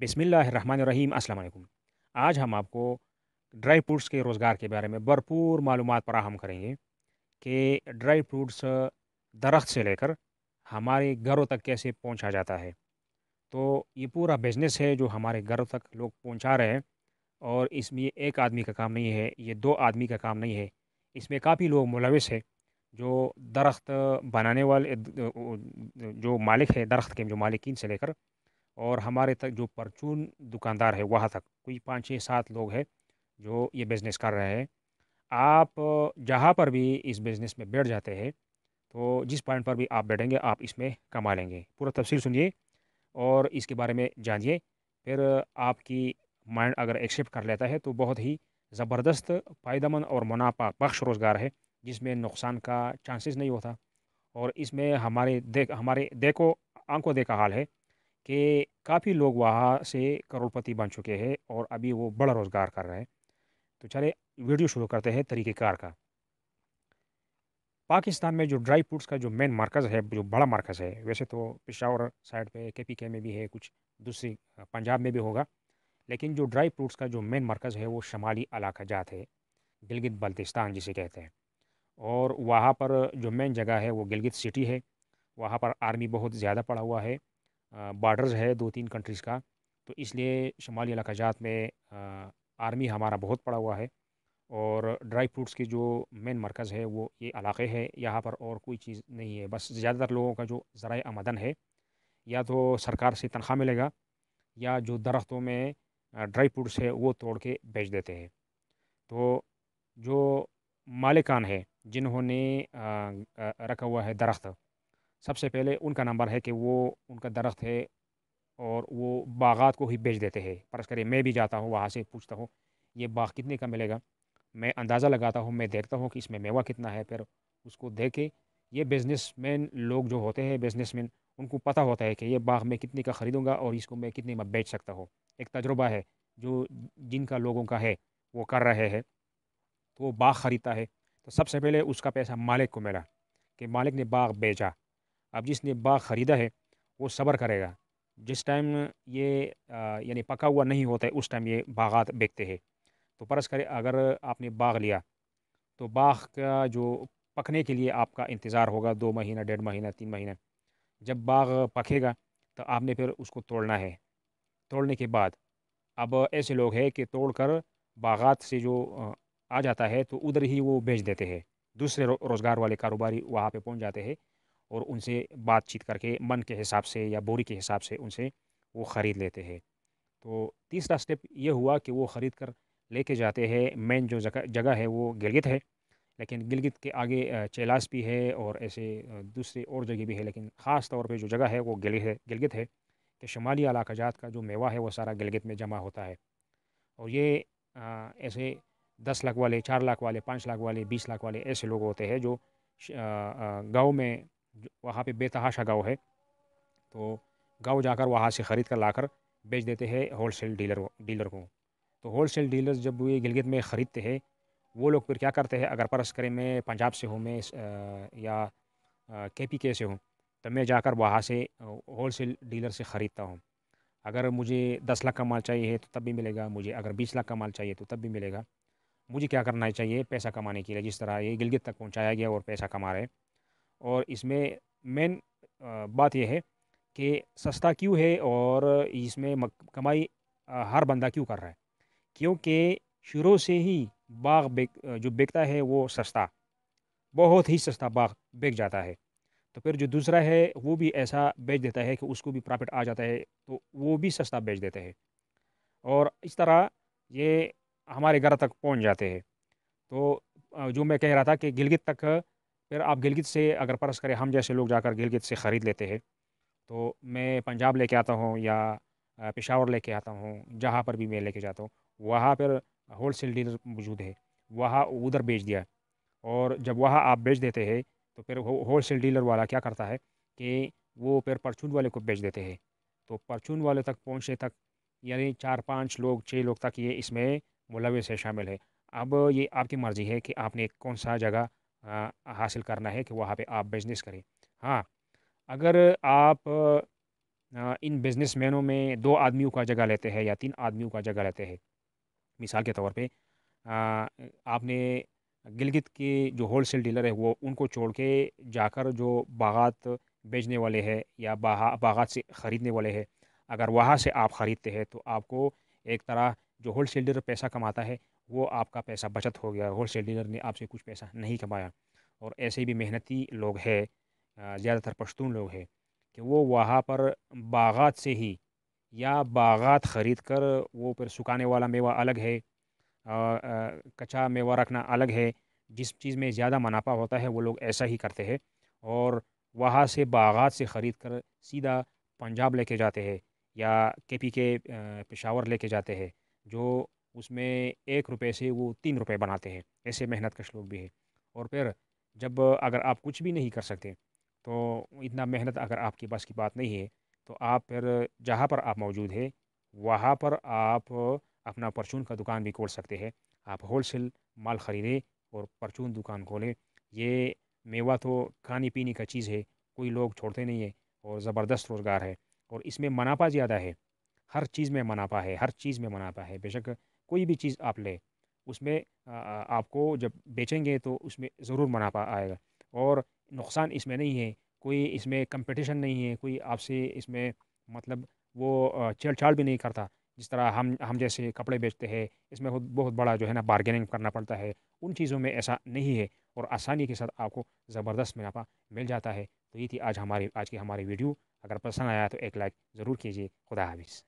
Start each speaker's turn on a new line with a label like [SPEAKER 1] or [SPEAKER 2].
[SPEAKER 1] बिसमीम् आज हम आपको ड्राई फ्रूट्स के रोज़गार के बारे में भरपूर मालूम फराहम करेंगे कि ड्राई फ्रूट्स दरख्त से लेकर हमारे घरों तक कैसे पहुंचा जाता है तो ये पूरा बिज़नेस है जो हमारे घरों तक लोग पहुंचा रहे हैं और इसमें एक आदमी का काम नहीं है ये दो आदमी का काम नहीं है इसमें काफ़ी लोग मुलविस है जो दरख्त बनाने वाले जो मालिक है दरख्त के जो मालिकीन से लेकर और हमारे तक जो परचून दुकानदार है वहाँ तक कोई पाँच छः सात लोग हैं जो ये बिज़नेस कर रहे हैं आप जहाँ पर भी इस बिज़नेस में बैठ जाते हैं तो जिस पॉइंट पर भी आप बैठेंगे आप इसमें कमा लेंगे पूरा तफसील सुनिए और इसके बारे में जानिए फिर आपकी माइंड अगर एक्सेप्ट कर लेता है तो बहुत ही ज़बरदस्त फ़ायदेमंद और मुनाफा बख्श रोज़गार है जिसमें नुकसान का चांसेस नहीं होता और इसमें हमारे देख हमारे देखो आंखों देखा हाल है कि काफ़ी लोग वहाँ से करोड़पति बन चुके हैं और अभी वो बड़ा रोज़गार कर रहे हैं तो चले वीडियो शुरू करते हैं तरीक़ेकार का पाकिस्तान में जो ड्राई फ्रूट्स का जो मेन मरकज़ है जो बड़ा मरकज़ है वैसे तो पिशावर साइड पे के पी के में भी है कुछ दूसरी पंजाब में भी होगा लेकिन जो ड्राई फ्रूट्स का जो मेन मरकज़ है वो शमाली इलाका जात है गिलगित बल्तिस्तान जिसे कहते हैं और वहाँ पर जो मेन जगह है वो गिलगित सिटी है वहाँ पर आर्मी बहुत ज़्यादा पड़ा हुआ है बॉर्डर्स है दो तीन कंट्रीज़ का तो इसलिए शुमाली इलाकाजात में आर्मी हमारा बहुत पड़ा हुआ है और ड्राई फ्रूट्स के जो मेन मरकज़ है वो ये इलाक़े है यहाँ पर और कोई चीज़ नहीं है बस ज़्यादातर लोगों का जो ज़रा आमदन है या तो सरकार से तनख्वाह मिलेगा या जो दरख्तों में ड्राई फ्रूट्स है वो तोड़ के बेच देते हैं तो जो मालिकान है जिन्होंने रखा हुआ है दरख्त सबसे पहले उनका नंबर है कि वो उनका दरख्त है और वो बागात को ही बेच देते हैं परस करें मैं भी जाता हूँ वहाँ से पूछता हूँ ये बाग कितने का मिलेगा मैं अंदाज़ा लगाता हूँ मैं देखता हूँ कि इसमें मेवा कितना है फिर उसको देखे ये ये मैन लोग जो होते हैं मैन उनको पता होता है कि ये बाग मैं कितने का ख़रीदूँगा और इसको मैं कितने में बेच सकता हूँ एक तजुर्बा है जो जिनका लोगों का है वो कर रहे हैं तो वो बाग ख़रीदता है तो सबसे पहले उसका पैसा मालिक को मिला कि मालिक ने बाग बेचा अब जिसने बाग ख़रीदा है वो सब्र करेगा जिस टाइम ये यानी पका हुआ नहीं होता है उस टाइम ये बागात बेचते हैं तो परस करें अगर आपने बाग लिया तो बाग का जो पकने के लिए आपका इंतज़ार होगा दो महीना डेढ़ महीना तीन महीना जब बाग पकेगा तो आपने फिर उसको तोड़ना है तोड़ने के बाद अब ऐसे लोग हैं कि तोड़ कर बागात से जो आ जाता है तो उधर ही वो बेच देते हैं दूसरे रोज़गार वाले कारोबारी वहाँ पे पहुँच जाते हैं और उनसे बातचीत करके मन के हिसाब से या बोरी के हिसाब से उनसे वो ख़रीद लेते हैं तो तीसरा स्टेप ये हुआ कि वो ख़रीद कर लेके जाते हैं मेन जो जगह जगह है वो गिलगित है लेकिन गिलगित के आगे चैलास भी है और ऐसे दूसरे और जगह भी है लेकिन ख़ास तौर पे जो जगह है वो गिलगित है गिलगित है कि शुमाली इलाकाजात का जो मेवा है वो सारा गिलगित में जमा होता है और ये ऐसे दस लाख वाले चार लाख वाले पाँच लाख वाले बीस लाख वाले ऐसे लोग होते हैं जो गाँव में वहाँ पे बेतहाशा गाँव है तो गाँव जाकर वहाँ से ख़रीद कर लाकर बेच देते हैं होलसेल डीलर डीलर को तो होलसेल डीलर जब ये गिलगित में ख़रीदते हैं वो लोग फिर क्या करते हैं अगर परस करें मैं पंजाब से हूँ मैं या के पी के से हूँ तो मैं जाकर वहाँ से होलसेल डीलर से ख़रीदता हूँ अगर मुझे दस लाख का माल चाहिए तो तब भी मिलेगा मुझे अगर बीस लाख का माल चाहिए तो तब भी मिलेगा मुझे क्या करना चाहिए पैसा कमाने के लिए जिस तरह ये गिलगित तक पहुँचाया गया और पैसा कमा रहे हैं और इसमें मेन बात यह है कि सस्ता क्यों है और इसमें कमाई हर बंदा क्यों कर रहा है क्योंकि शुरू से ही बाग बेक जो बेचता है वो सस्ता बहुत ही सस्ता बाग बेच जाता है तो फिर जो दूसरा है वो भी ऐसा बेच देता है कि उसको भी प्रॉफिट आ जाता है तो वो भी सस्ता बेच देते हैं और इस तरह ये हमारे घर तक पहुंच जाते हैं तो जो मैं कह रहा था कि गिलगित तक फिर आप गिलगित से अगर परस करें हम जैसे लोग जाकर गिलगित से ख़रीद लेते हैं तो मैं पंजाब लेके आता हूँ या पेशावर लेके आता हूँ जहाँ पर भी मैं लेके जाता हूँ वहाँ पर होल सेल डीलर मौजूद है वहाँ उधर बेच दिया और जब वहाँ आप बेच देते हैं तो फिर होल सेल डीलर वाला क्या करता है कि वो फिर परचून वाले को बेच देते हैं तो परचून वाले तक पहुँचे तक यानी चार पाँच लोग छः लोग तक ये इसमें मुलविस है शामिल है अब ये आपकी मर्ज़ी है कि आपने कौन सा जगह हासिल करना है कि वहाँ पे आप बिज़नेस करें हाँ अगर आप इन बिज़नेस मैनों में दो आदमियों का जगह लेते हैं या तीन आदमियों का जगह लेते हैं मिसाल के तौर पे आपने गिलगित के जो होल सेल डीलर है वो उनको छोड़ के जाकर जो बागात बेचने वाले हैं या बागात से ख़रीदने वाले हैं अगर वहाँ से आप ख़रीदते हैं तो आपको एक तरह जो होल सेल डीलर पैसा कमाता है वो आपका पैसा बचत हो गया होल सेल डीलर ने आपसे कुछ पैसा नहीं कमाया और ऐसे भी मेहनती लोग है ज़्यादातर पश्तून लोग है कि वो वहाँ पर बागात से ही या बागात ख़रीद कर वो फिर सुखाने वाला मेवा अलग है आ, कच्चा मेवा रखना अलग है जिस चीज़ में ज़्यादा मुनाफा होता है वो लोग ऐसा ही करते हैं और वहाँ से बागात से ख़रीद कर सीधा पंजाब लेके जाते हैं या के पी के पेशावर लेके जाते हैं जो उसमें एक रुपये से वो तीन रुपये बनाते हैं ऐसे मेहनत कश लोग भी है और फिर जब अगर आप कुछ भी नहीं कर सकते तो इतना मेहनत अगर आपके पास की बात नहीं है तो आप फिर जहाँ पर आप मौजूद है वहाँ पर आप अपना परचून का दुकान भी खोल सकते हैं आप होल सेल माल ख़रीदें और परचून दुकान खोलें ये मेवा तो खाने पीने का चीज़ है कोई लोग छोड़ते नहीं है और ज़बरदस्त रोज़गार है और इसमें मुनाफा ज़्यादा है हर चीज़ में मुनाफा है हर चीज़ में मुनाफा है बेशक कोई भी चीज़ आप लें उसमें आपको जब बेचेंगे तो उसमें ज़रूर मुनाफा आएगा और नुकसान इसमें नहीं है कोई इसमें कंपटीशन नहीं है कोई आपसे इसमें मतलब वो छेड़छाड़ भी नहीं करता जिस तरह हम हम जैसे कपड़े बेचते हैं इसमें बहुत बहुत बड़ा जो है ना बार्गेनिंग करना पड़ता है उन चीज़ों में ऐसा नहीं है और आसानी के साथ आपको ज़बरदस्त मुनाफा मिल जाता है तो ये थी आज हमारी आज की हमारी वीडियो अगर पसंद आया तो एक लाइक ज़रूर कीजिए खुदा हाफिज़